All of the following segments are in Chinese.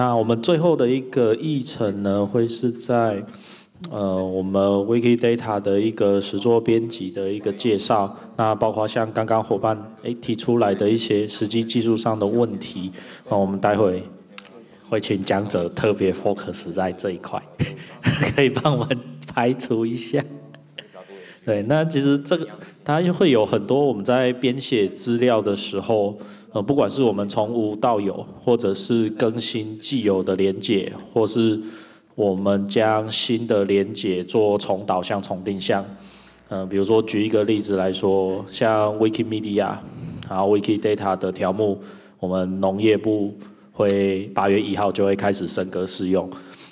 那我们最后的一个议程呢，会是在呃，我们 WikiData 的一个实作编辑的一个介绍。那包括像刚刚伙伴哎提出来的一些实际技术上的问题，那我们待会会请讲者特别 focus 在这一块，可以帮我们排除一下。对，那其实这个它会有很多我们在编写资料的时候。呃，不管是我们从无到有，或者是更新既有的连接，或是我们将新的连接做重导向、重定向。嗯，比如说举一个例子来说，像 Wikimedia，然后 Wikidata 的条目，我们农业部会八月一号就会开始升格试用。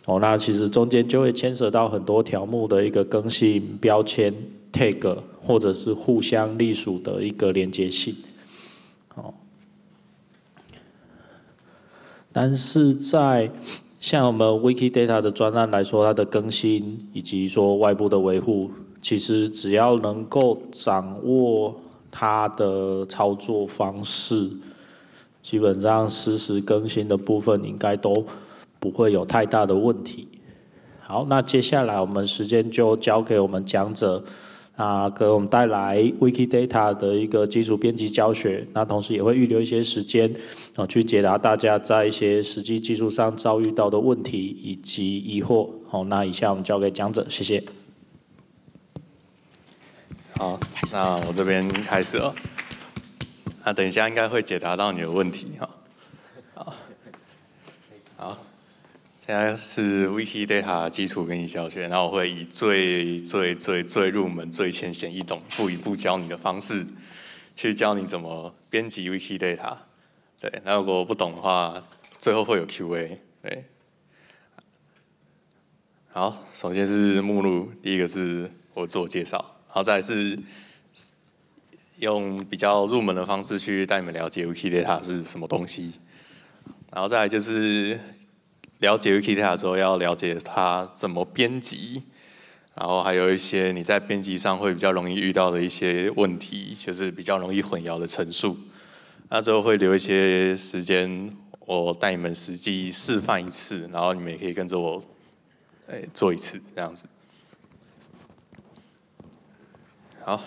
哦，那其实中间就会牵涉到很多条目的一个更新标签 （tag），或者是互相隶属的一个连接性。但是在像我们 WikiData 的专栏来说，它的更新以及说外部的维护，其实只要能够掌握它的操作方式，基本上实时更新的部分应该都不会有太大的问题。好，那接下来我们时间就交给我们讲者。那给我们带来 WikiData 的一个基础编辑教学，那同时也会预留一些时间，啊，去解答大家在一些实际技术上遭遇到的问题以及疑惑。好，那以下我们交给讲者，谢谢。好，那我这边开始了。那等一下应该会解答到你的问题哈。好，好。现在是 VTK Data 基础跟你教学，然后我会以最最最最入门、最浅显易懂、一步一步教你的方式，去教你怎么编辑 VTK Data。对，那如果不懂的话，最后会有 Q&A。对。好，首先是目录，第一个是我自我介绍，然后再是用比较入门的方式去带你们了解 VTK Data 是什么东西，然后再就是。了解 Vita 之后，要了解它怎么编辑，然后还有一些你在编辑上会比较容易遇到的一些问题，就是比较容易混淆的陈述。那之后会留一些时间，我带你们实际示范一次，然后你们也可以跟着我，哎，做一次这样子。好，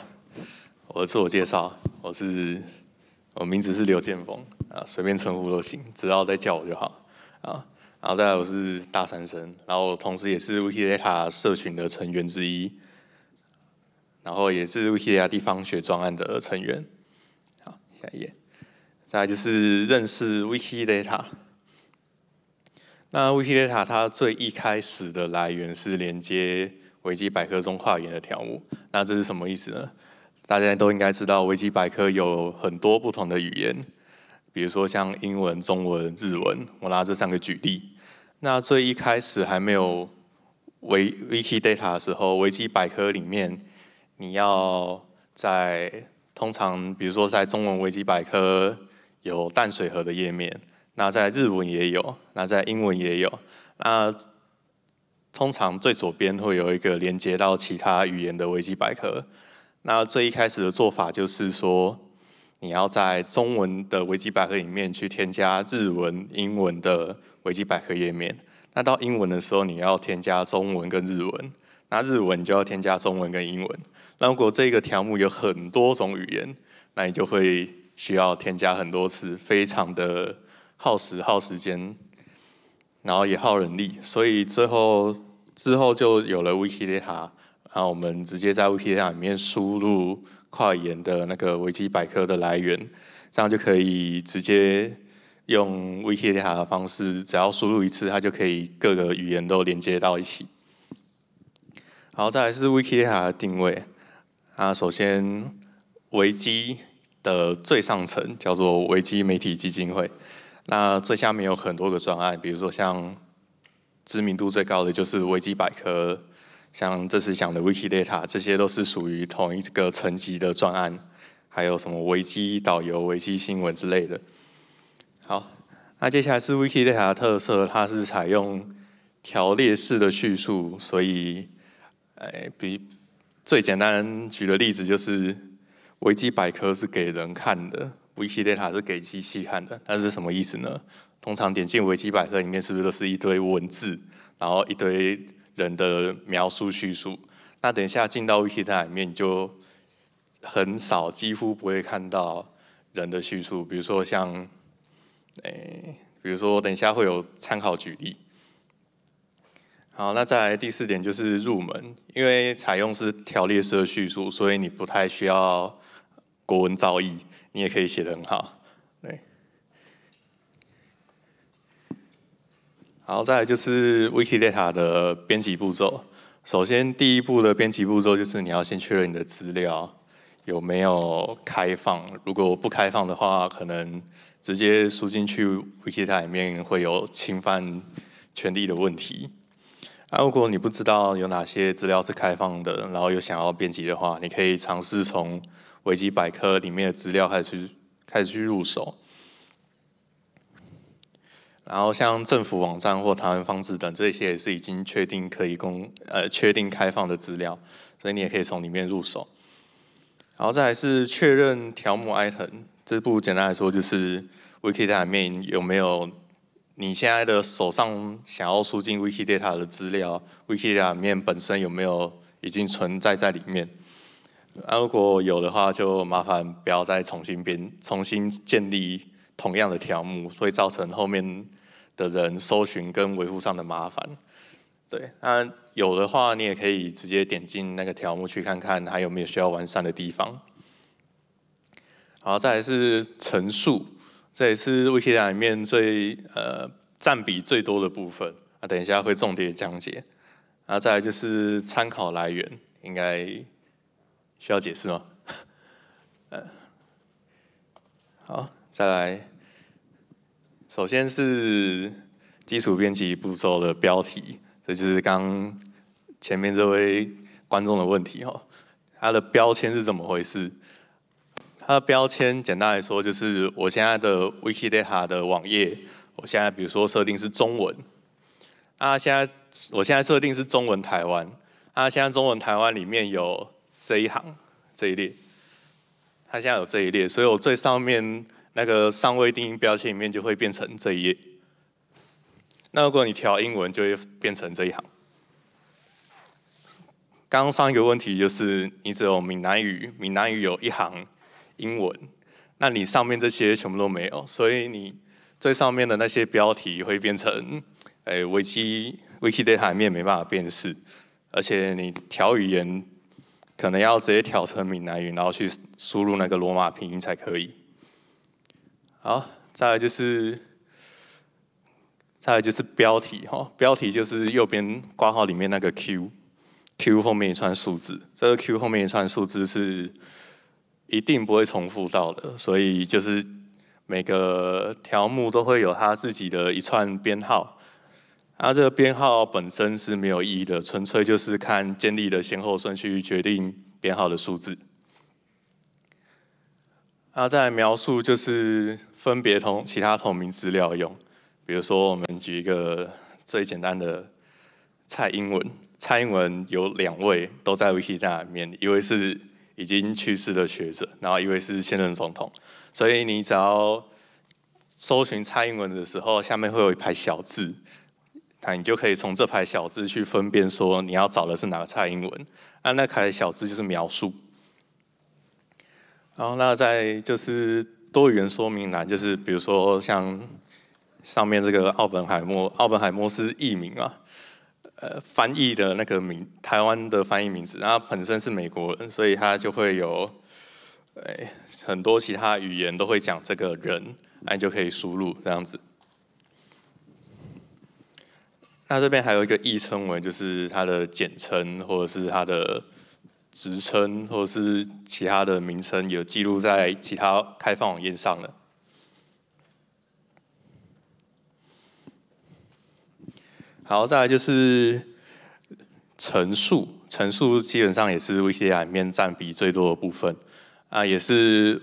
我的自我介绍，我是我名字是刘剑锋啊，随便称呼都行，只要在叫我就好啊。然后再来，我是大三生，然后同时也是 Wikidata 社群的成员之一，然后也是 Wikidata 地方学专案的成员。好，下一页。再来就是认识 Wikidata。那 Wikidata 它最一开始的来源是连接维基百科中跨语言的条目。那这是什么意思呢？大家都应该知道维基百科有很多不同的语言。比如说像英文、中文、日文，我拿这三个举例。那最一开始还没有维 Wikidata 的时候，维基百科里面你要在通常，比如说在中文维基百科有淡水河的页面，那在日文也有，那在英文也有。那通常最左边会有一个连接到其他语言的维基百科。那最一开始的做法就是说。你要在中文的维基百科里面去添加日文、英文的维基百科页面。那到英文的时候，你要添加中文跟日文。那日文就要添加中文跟英文。那如果这个条目有很多种语言，那你就会需要添加很多次，非常的耗时、耗时间，然后也耗人力。所以最后之后就有了维基列哈，然后我们直接在维基列哈里面输入。跨语言的那个维基百科的来源，这样就可以直接用维基百科的方式，只要输入一次，它就可以各个语言都连接到一起。然后再来是维基百科的定位啊，首先维基的最上层叫做维基媒体基金会，那最下面有很多个专案，比如说像知名度最高的就是维基百科。像这次讲的维基雷 a 这些都是属于同一个层级的专案，还有什么维基导游、维基新闻之类的。好，那接下来是维基雷 a 的特色，它是采用条列式的叙述，所以，哎，比最简单举的例子就是，维基百科是给人看的，维基雷 a 是给机器看的。那是什么意思呢？通常点进维基百科里面，是不是都是一堆文字，然后一堆。人的描述叙述，那等一下进到 Wiki 里面，就很少几乎不会看到人的叙述，比如说像，诶，比如说等一下会有参考举例。好，那再来第四点就是入门，因为采用是条列式的叙述，所以你不太需要国文造诣，你也可以写得很好，对。然后再来就是 Wikidata 的编辑步骤。首先，第一步的编辑步骤就是你要先确认你的资料有没有开放。如果不开放的话，可能直接输进去维 k 塔里面会有侵犯权利的问题。啊，如果你不知道有哪些资料是开放的，然后又想要编辑的话，你可以尝试从维基百科里面的资料开始开始去入手。然后像政府网站或台湾方志等这些也是已经确定可以供呃确定开放的资料，所以你也可以从里面入手。然后再来是确认条目、item，这步简单来说就是 w k i data 里面有没有你现在的手上想要输进 k i data 的资料，w k i data 里面本身有没有已经存在在里面？那如果有的话，就麻烦不要再重新编、重新建立。同样的条目会造成后面的人搜寻跟维护上的麻烦。对，那有的话，你也可以直接点进那个条目去看看，还有没有需要完善的地方。然后再来是陈述，这也是 w VCD 里面最呃占比最多的部分。啊，等一下会重点讲解。然后再来就是参考来源，应该需要解释吗？呃，好，再来。首先是基础编辑步骤的标题，这就是刚前面这位观众的问题哦。它的标签是怎么回事？它的标签简单来说，就是我现在的 Wikidata 的网页，我现在比如说设定是中文，啊，现在我现在设定是中文台湾，啊，现在中文台湾里面有这一行这一列，它现在有这一列，所以我最上面。那个上位定义标签里面就会变成这一页。那如果你调英文，就会变成这一行。刚刚上一个问题就是，你只有闽南语，闽南语有一行英文，那你上面这些全部都没有，所以你最上面的那些标题会变成，哎，维基维基百科里面没办法辨识，而且你调语言可能要直接调成闽南语，然后去输入那个罗马拼音才可以。好，再来就是，再来就是标题哈。标题就是右边括号里面那个 Q，Q 后面一串数字。这个 Q 后面一串数字是一定不会重复到的，所以就是每个条目都会有它自己的一串编号。啊，这个编号本身是没有意义的，纯粹就是看建立的先后顺序决定编号的数字。那再来描述，就是分别同其他同名资料用。比如说，我们举一个最简单的蔡英文，蔡英文有两位都在维基里面，一位是已经去世的学者，然后一位是现任总统。所以你只要搜寻蔡英文的时候，下面会有一排小字，那你就可以从这排小字去分辨说你要找的是哪个蔡英文。那那排小字就是描述。然后那在就是多语言说明栏，就是比如说像上面这个奥本海默，奥本海默是译名啊，呃翻译的那个名，台湾的翻译名字，然后本身是美国人，所以他就会有，哎很多其他语言都会讲这个人，那就可以输入这样子。那这边还有一个译称为，就是它的简称或者是它的。职称或者是其他的名称有记录在其他开放网页上了。好，再来就是层数，层数基本上也是 Wiki 里面占比最多的部分啊，也是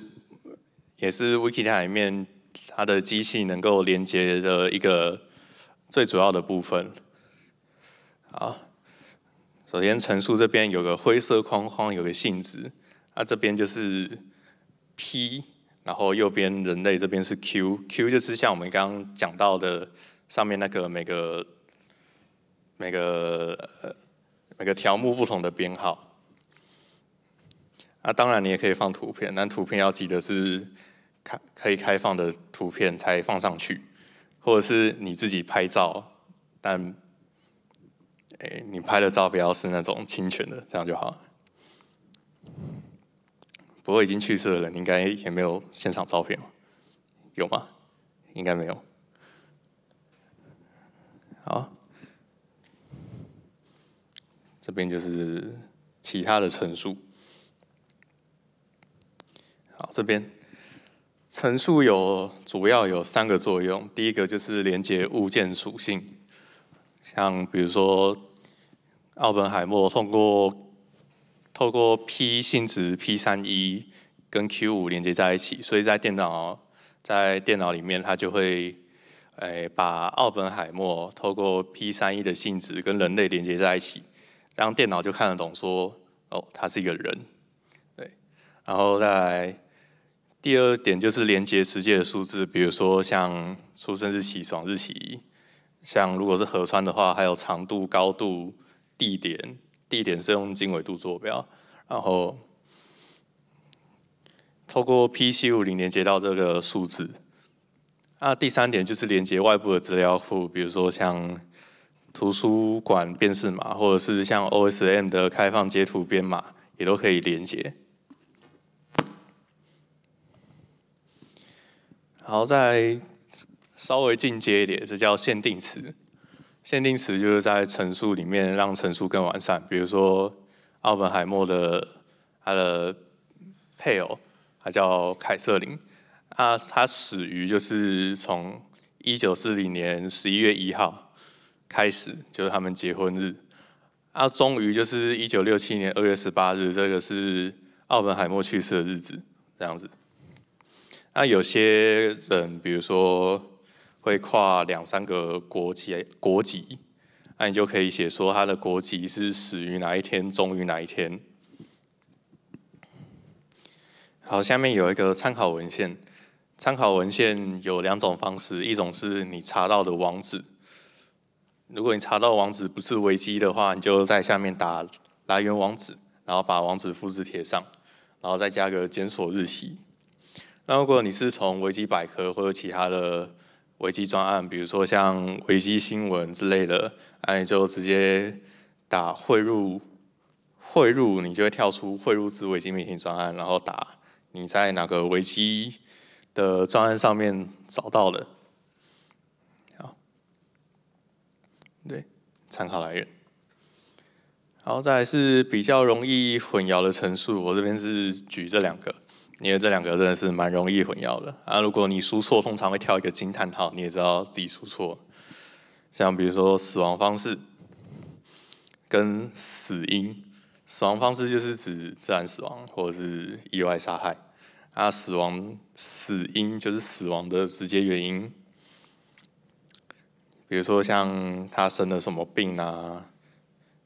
也是 Wiki 里面它的机器能够连接的一个最主要的部分。好。首先，陈述这边有个灰色框框，有个性质。那这边就是 P，然后右边人类这边是 Q，Q 就是像我们刚刚讲到的上面那个每个每个每个条目不同的编号。那当然，你也可以放图片，但图片要记得是开可以开放的图片才放上去，或者是你自己拍照，但哎，你拍的照片是那种侵权的，这样就好了。不过已经去世的人，应该也没有现场照片有吗？应该没有。好，这边就是其他的陈述。好，这边陈述有主要有三个作用，第一个就是连接物件属性。像比如说，奥本海默通过透过 P 性质 P 三一跟 Q 五连接在一起，所以在电脑在电脑里面，它就会诶把奥本海默透过 P 三一的性质跟人类连接在一起，让电脑就看得懂说哦，他是一个人，对。然后再第二点就是连接实际的数字，比如说像出生日期、死亡日期。像如果是河川的话，还有长度、高度、地点，地点是用经纬度坐标，然后透过 P 七五零连接到这个数字。那第三点就是连接外部的资料库，比如说像图书馆辨识码，或者是像 OSM 的开放截图编码，也都可以连接。好在。稍微进阶一点，这叫限定词。限定词就是在陈述里面让陈述更完善。比如说，奥本海默的他的配偶，他叫凯瑟琳。啊，他始于就是从一九四零年十一月一号开始，就是他们结婚日。啊，终于就是一九六七年二月十八日，这个是奥本海默去世的日子。这样子。那有些人比如说。会跨两三个国籍国籍，那你就可以写说他的国籍是始于哪一天，终于哪一天。好，下面有一个参考文献。参考文献有两种方式，一种是你查到的网址。如果你查到网址不是维基的话，你就在下面打来源网址，然后把网址复制贴上，然后再加个检索日期。那如果你是从维基百科或者其他的。危机专案，比如说像危机新闻之类的，哎，就直接打汇入，汇入你就会跳出汇入之危机类型专案，然后打你在哪个危机的专案上面找到的，好，对，参考来源，然后再是比较容易混淆的陈述，我这边是举这两个。因为这两个真的是蛮容易混淆的啊！如果你输错，通常会跳一个惊叹号，你也知道自己输错。像比如说死亡方式跟死因，死亡方式就是指自然死亡或者是意外杀害啊，死亡死因就是死亡的直接原因。比如说像他生了什么病啊，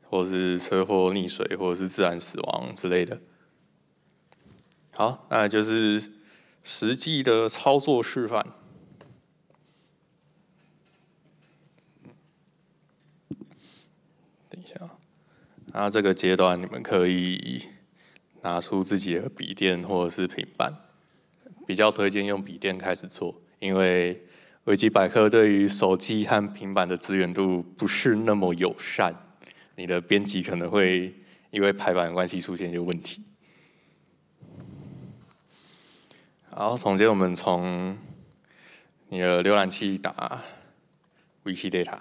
或者是车祸、溺水或者是自然死亡之类的。好，那就是实际的操作示范。等一下，那这个阶段你们可以拿出自己的笔电或者是平板，比较推荐用笔电开始做，因为维基百科对于手机和平板的资源度不是那么友善，你的编辑可能会因为排版关系出现一些问题。然后，从这我们从你的浏览器打 WikiData。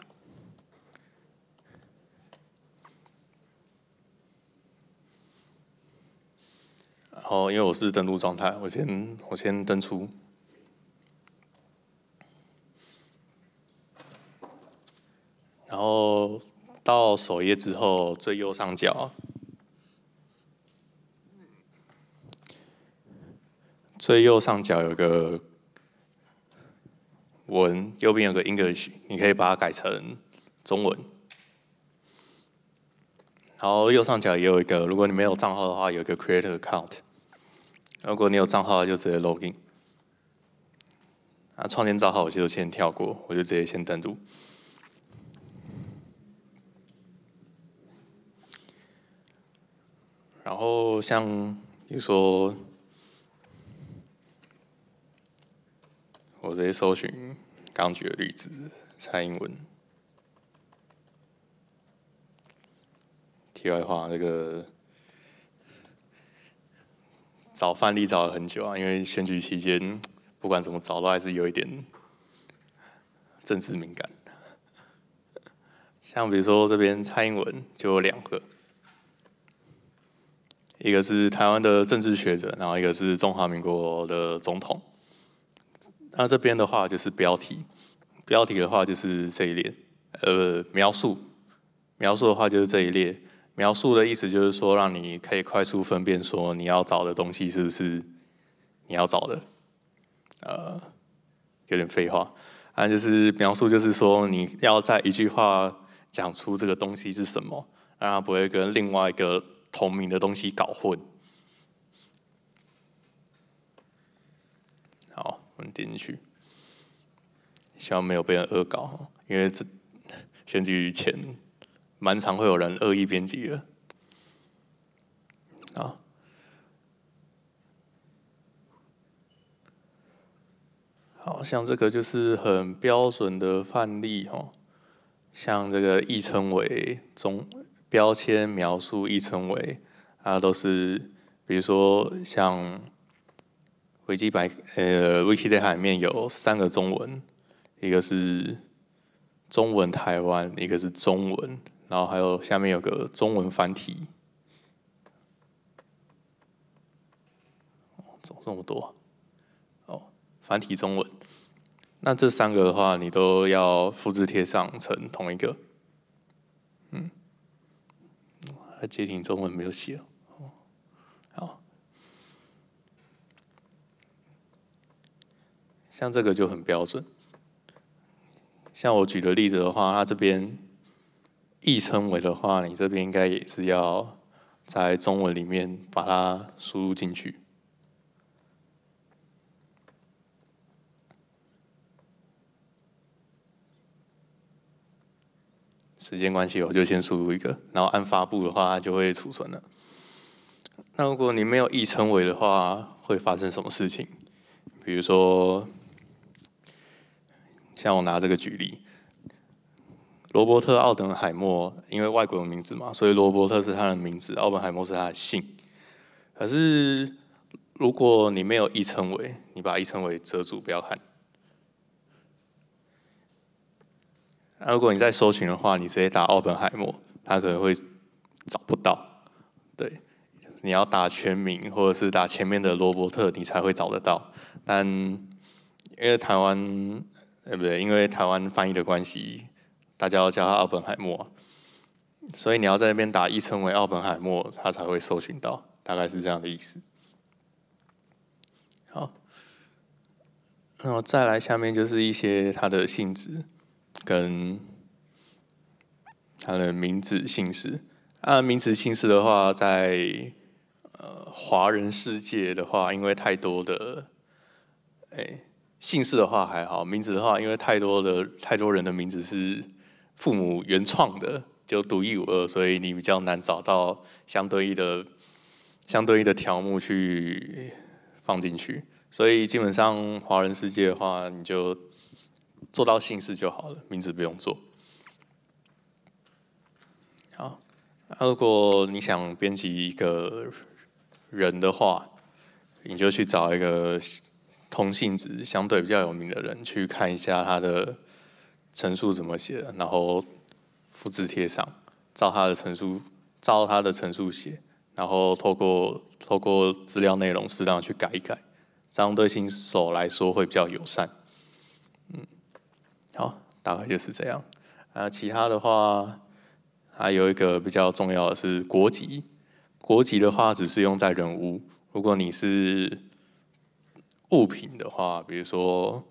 然后，因为我是登录状态，我先我先登出。然后到首页之后，最右上角。最右上角有个文，右边有个 English，你可以把它改成中文。然后右上角也有一个，如果你没有账号的话，有一个 Create Account。如果你有账号，就直接 Login。啊，创建账号我就先跳过，我就直接先登录。然后像比如说。我直接搜寻刚举的例子，蔡英文。题外话，那个找范例找了很久啊，因为选举期间，不管怎么找都还是有一点政治敏感。像比如说这边蔡英文就有两个，一个是台湾的政治学者，然后一个是中华民国的总统。那这边的话就是标题，标题的话就是这一列，呃，描述，描述的话就是这一列，描述的意思就是说让你可以快速分辨说你要找的东西是不是你要找的，呃，有点废话，啊，就是描述就是说你要在一句话讲出这个东西是什么，让它不会跟另外一个同名的东西搞混。点进去，希望没有被人恶搞，因为这选举前蛮常会有人恶意编辑的。啊，好像这个就是很标准的范例哦，像这个译称为中标签描述译称为啊，都是比如说像。维基百呃，维基的科里面有三个中文，一个是中文台湾，一个是中文，然后还有下面有个中文繁体，么这么多，哦，繁体中文。那这三个的话，你都要复制贴上成同一个。嗯，还接挺中文没有写。像这个就很标准。像我举的例子的话，它这边译称为的话，你这边应该也是要在中文里面把它输入进去。时间关系，我就先输入一个，然后按发布的话，就会储存了。那如果你没有译称为的话，会发生什么事情？比如说。像我拿这个举例，罗伯特·奥本海默，因为外国的名字嘛，所以罗伯特是他的名字，奥本海默是他的姓。可是如果你没有译称为，你把它译称为住，不要看。那如果你在搜寻的话，你直接打奥本海默，他可能会找不到。对，你要打全名，或者是打前面的罗伯特，你才会找得到。但因为台湾，对不对？因为台湾翻译的关系，大家要叫他奥本海默，所以你要在那边打译称为奥本海默，他才会搜寻到，大概是这样的意思。好，那么再来下面就是一些他的性质跟他的名字姓氏。啊，名字姓氏的话，在呃华人世界的话，因为太多的，哎。姓氏的话还好，名字的话，因为太多的太多人的名字是父母原创的，就独一无二，所以你比较难找到相对应的相对应的条目去放进去。所以基本上华人世界的话，你就做到姓氏就好了，名字不用做。好，如果你想编辑一个人的话，你就去找一个。同性质相对比较有名的人去看一下他的陈述怎么写的，然后复制贴上，照他的陈述，照他的陈述写，然后透过透过资料内容适当去改一改，这样对新手来说会比较友善。嗯，好，大概就是这样。啊，其他的话还有一个比较重要的是国籍，国籍的话只是用在人物，如果你是。物品的话，比如说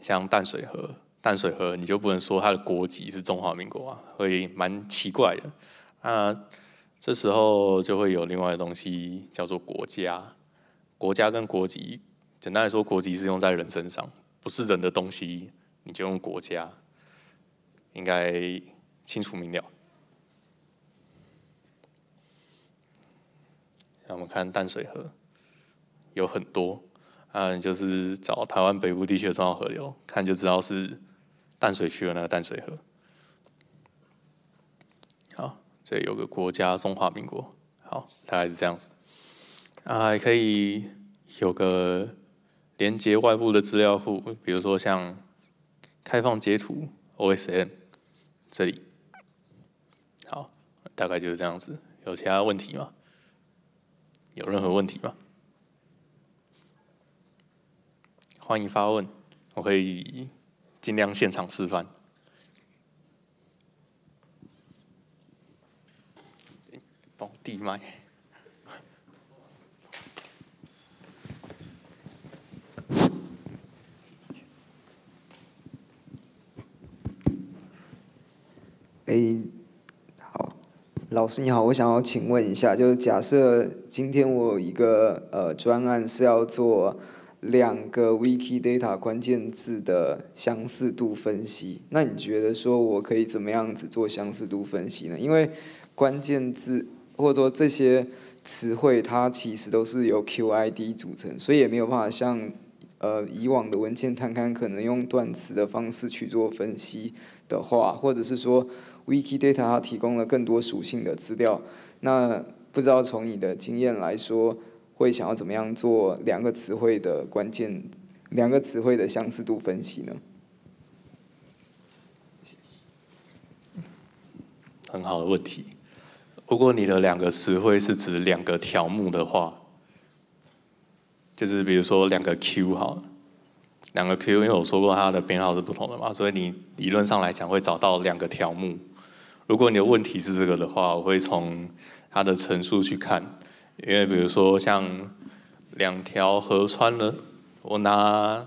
像淡水河，淡水河你就不能说它的国籍是中华民国啊，会蛮奇怪的。啊，这时候就会有另外的东西叫做国家。国家跟国籍，简单来说，国籍是用在人身上，不是人的东西你就用国家，应该清楚明了。那我们看淡水河，有很多。嗯，就是找台湾北部地区的重要河流，看就知道是淡水区的那个淡水河。好，这有个国家中华民国，好，大概是这样子。啊，还可以有个连接外部的资料库，比如说像开放截图 OSM，这里。好，大概就是这样子。有其他问题吗？有任何问题吗？欢迎发问，我可以尽量现场示范。帮我麦。哎，好，老师你好，我想要请问一下，就是假设今天我有一个呃专案是要做。两个 Wikidata 关键字的相似度分析，那你觉得说我可以怎么样子做相似度分析呢？因为关键字或者说这些词汇，它其实都是由 QID 组成，所以也没有办法像呃以往的文件探勘可能用断词的方式去做分析的话，或者是说 Wikidata 它提供了更多属性的资料，那不知道从你的经验来说。会想要怎么样做两个词汇的关键，两个词汇的相似度分析呢？很好的问题。如果你的两个词汇是指两个条目的话，就是比如说两个 Q 好，两个 Q 因为我说过它的编号是不同的嘛，所以你理论上来讲会找到两个条目。如果你的问题是这个的话，我会从它的陈述去看。因为比如说像两条河穿了，我拿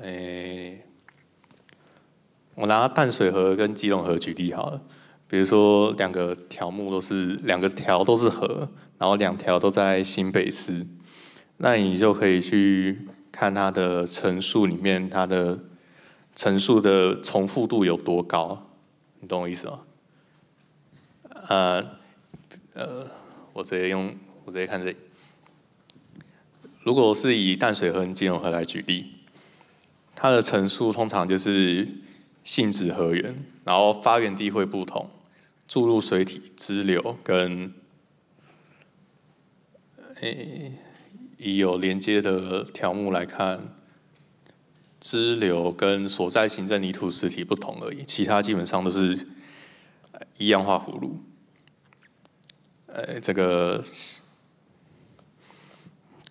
诶，我拿淡水河跟基隆河举例好了。比如说两个条目都是两个条都是河，然后两条都在新北市，那你就可以去看它的层数里面它的层数的重复度有多高，你懂我意思吗？啊，呃，我直接用。直接看这，里。如果是以淡水河跟基隆河来举例，它的层数通常就是性质河源，然后发源地会不同，注入水体、支流跟诶以有连接的条目来看，支流跟所在行政泥土实体不同而已，其他基本上都是一样化葫芦，呃，这个。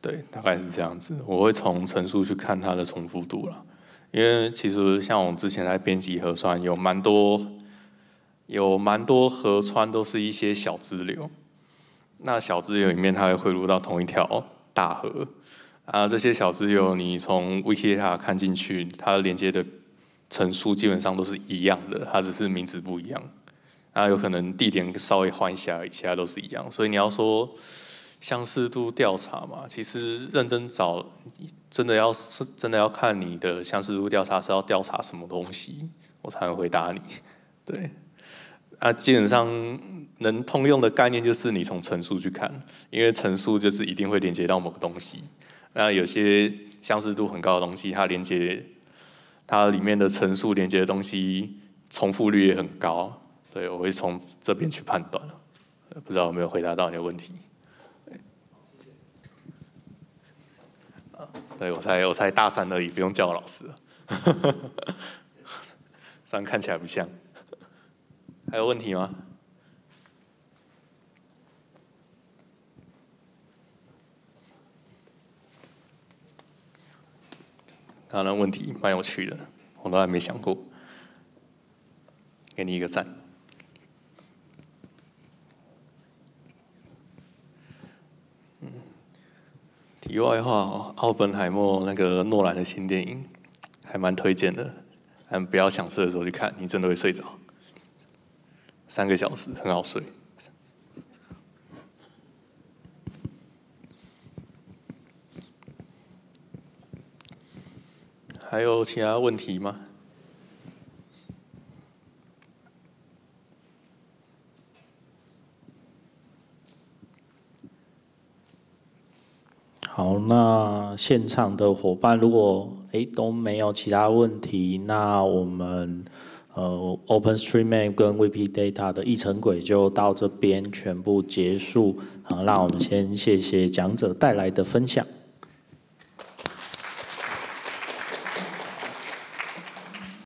对，大概是这样子。我会从层数去看它的重复度了，因为其实像我们之前在编辑核算，有蛮多有蛮多河川都是一些小支流，那小支流里面它会汇入到同一条大河，然这些小支流你从 Wikidata 看进去，它连接的层数基本上都是一样的，它只是名字不一样，然后有可能地点稍微换一下，其他都是一样。所以你要说。相似度调查嘛，其实认真找，真的要是真的要看你的相似度调查是要调查什么东西，我才能回答你。对，啊，基本上能通用的概念就是你从陈述去看，因为陈述就是一定会连接到某个东西。那有些相似度很高的东西，它连接它里面的陈述连接的东西重复率也很高，对我会从这边去判断不知道有没有回答到你的问题。对，我才我才大三而已，不用叫我老师，虽然看起来不像。还有问题吗？刚刚问题蛮有趣的，我都还没想过。给你一个赞。题外话，奥本海默那个诺兰的新电影还蛮推荐的，但不要想睡的时候去看，你真的会睡着。三个小时很好睡。还有其他问题吗？好，那现场的伙伴如果诶都没有其他问题，那我们呃 Open StreamMap 跟 VP Data 的议程轨就到这边全部结束。好，那我们先谢谢讲者带来的分享。